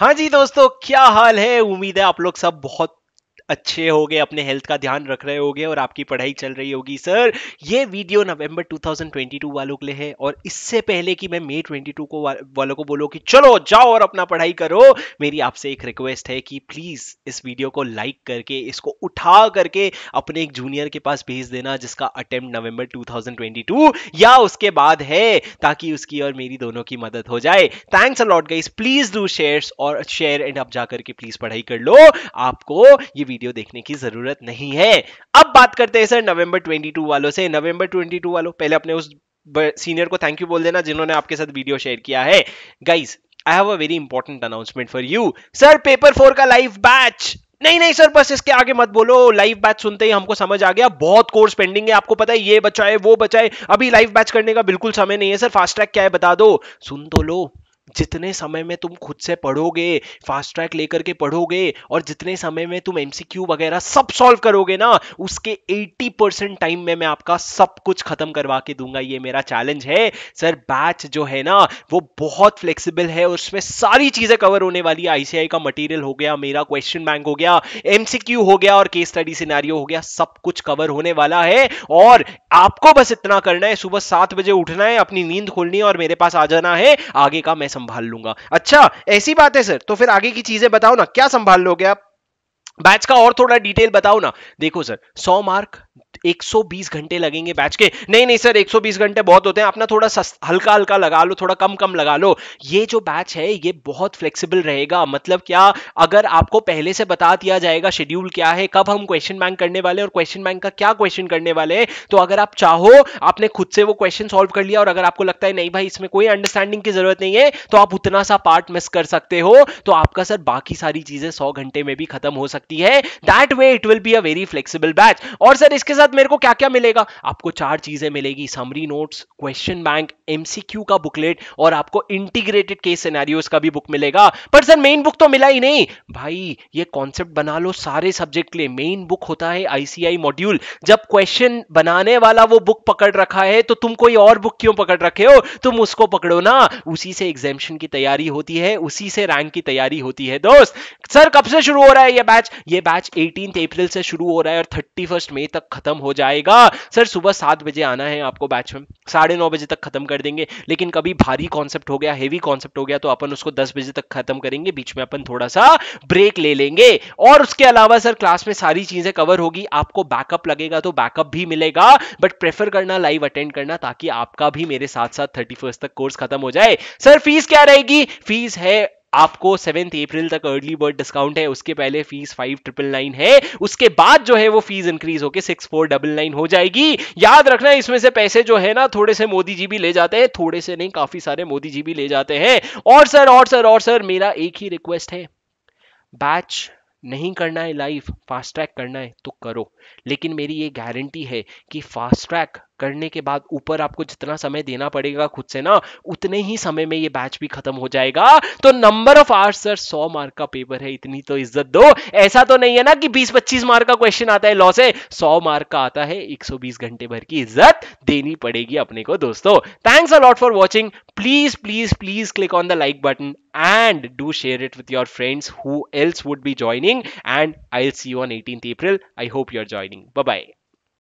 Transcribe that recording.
हाँ जी दोस्तों क्या हाल है उम्मीद है आप लोग सब बहुत अच्छे गए अपने हेल्थ का ध्यान रख रहे होगे और आपकी पढ़ाई चल रही होगी सर ये वीडियो नवंबर 2022 वालों के लिए है और इससे पहले कि मैं मई 22 को वालों को बोलो कि चलो जाओ और अपना पढ़ाई करो मेरी आपसे एक रिक्वेस्ट है कि प्लीज़ इस वीडियो को लाइक करके इसको उठा करके अपने एक जूनियर के पास भेज देना जिसका अटेम्प्ट नवंबर 2022 या उसके बाद है ताकि उसकी और मेरी दोनों की मदद हो जाए thanks a lot guys please do share और शेयर एंड आप जाकर के प्लीज पढ़ाई कर लो आपको ये वीडियो वीडियो देखने की जरूरत नहीं है अब बात करते हैं सर नवंबर 22 वालों से नवंबर 22 वालों पहले अपने उस सीनियर को थैंक यू बोल देना जिन्होंने आपके साथ वीडियो शेयर किया है guys I have a very important announcement for you sir paper four का लाइव बैच नहीं नहीं सर बस इसके आगे मत बोलो लाइव बैच सुनते ही हमको समझ आ गया बहुत कोर्स पेंडिंग है आपको पता है ये बचाए वो बचाए अभी लाइव बैच करने का बिल्कुल समय नहीं है सर फास्ट ट्रैक क्या है बता दो सुन तो लो जितने समय में तुम खुद से पढ़ोगे फास्ट ट्रैक लेकर के पढ़ोगे और जितने समय में तुम एमसीक्यू वगैरह सब सॉल्व करोगे ना उसके 80 परसेंट टाइम में मैं आपका सब कुछ खत्म करवा के दूंगा ये मेरा चैलेंज है सर बैच जो है ना वो बहुत फ्लेक्सिबल है और उसमें सारी चीजें कवर होने वाली है आईसीआई का मटेरियल हो गया मेरा क्वेश्चन बैंक हो गया एमसीक्यू हो गया और केस स्टडी सिनारियो हो गया सब कुछ कवर होने वाला है और आपको बस इतना करना है सुबह सात बजे उठना है अपनी नींद खोलनी है और मेरे पास आ जाना है आगे का मैं संभाल लूंगा अच्छा ऐसी बात है सर तो फिर आगे की चीजें बताओ ना क्या संभाल लोगे आप बैच का और थोड़ा डिटेल बताओ ना देखो सर 100 मार्क 120 घंटे लगेंगे बैच के नहीं नहीं सर 120 घंटे बहुत होते हैं अपना थोड़ा हल्का हल्का लगा लो थोड़ा कम कम लगा लो ये जो बैच है ये बहुत फ्लेक्सिबल रहेगा मतलब क्या अगर आपको पहले से बता दिया जाएगा शेड्यूल क्या है कब हम क्वेश्चन बैंक करने वाले और क्वेश्चन बैंक का क्या क्वेश्चन करने वाले हैं तो अगर आप चाहो आपने खुद से वो क्वेश्चन सॉल्व कर लिया और अगर आपको लगता है नहीं भाई इसमें कोई अंडरस्टैंडिंग की जरूरत नहीं है तो आप उतना सा पार्ट मिस कर सकते हो तो आपका सर बाकी सारी चीजें सौ घंटे में भी खत्म हो सकती है that way it will be a very flexible batch और सर इसके साथ मेरे को क्या क्या मिलेगा आपको चार चीजें मिलेगी summary notes question bank MCQ का बुकलेट और आपको इंटीग्रेटेड केस सिनेरियोस का भी बुक मिलेगा पर सर मेन बुक तो मिला ही नहीं भाई ये कॉन्सेप्ट बना लो सारे सब्जेक्ट के लिए मेन बुक होता है आईसीआई मॉड्यूल जब क्वेश्चन बनाने वाला वो बुक पकड़ रखा है तो तुम कोई और बुक क्यों पकड़ रखे हो तुम उसको पकड़ो ना उसी से एग्जामिशन की तैयारी होती है उसी से रैंक की तैयारी होती है दोस्त सर कब से शुरू हो रहा है ये बैच ये बैच एटीन अप्रैल से शुरू हो रहा है और थर्टी मई तक खत्म खत्म हो जाएगा सर सुबह सात बजे आना है आपको बैच में साढ़े नौ बजे तक खत्म कर देंगे लेकिन कभी भारी कॉन्सेप्ट हो गया हेवी कॉन्सेप्ट हो गया तो अपन उसको दस बजे तक खत्म करेंगे बीच में अपन थोड़ा सा ब्रेक ले लेंगे और उसके अलावा सर क्लास में सारी चीजें कवर होगी आपको बैकअप लगेगा तो बैकअप भी मिलेगा बट प्रेफर करना लाइव अटेंड करना ताकि आपका भी मेरे साथ साथ थर्टी तक कोर्स खत्म हो जाए सर फीस क्या रहेगी फीस है आपको सेवेंथ अप्रैल तक अर्ली बर्ड डिस्काउंट है उसके पहले फीस फाइव ट्रिपल नाइन है उसके बाद जो है वो फीस इंक्रीज होकर सिक्स फोर डबल नाइन हो जाएगी याद रखना इसमें से पैसे जो है ना थोड़े से मोदी जी भी ले जाते हैं थोड़े से नहीं काफी सारे मोदी जी भी ले जाते हैं और सर और सर और सर मेरा एक ही रिक्वेस्ट है बैच नहीं करना है लाइव फास्ट ट्रैक करना है तो करो लेकिन मेरी ये गारंटी है कि फास्ट ट्रैक करने के बाद ऊपर आपको जितना समय देना पड़ेगा खुद से ना उतने ही समय में ये बैच भी खत्म हो जाएगा तो नंबर ऑफ आर्स सर सौ मार्क का पेपर है इतनी तो इज्जत दो ऐसा तो नहीं है ना कि बीस पच्चीस मार्क का क्वेश्चन आता है लॉ से सौ मार्क का आता है एक घंटे भर की इज्जत देनी पड़ेगी अपने को दोस्तों thanks a lot for watching please please please click on the like button and do share it with your friends who else would be joining and i'll see you on 18th april i hope you're joining bye bye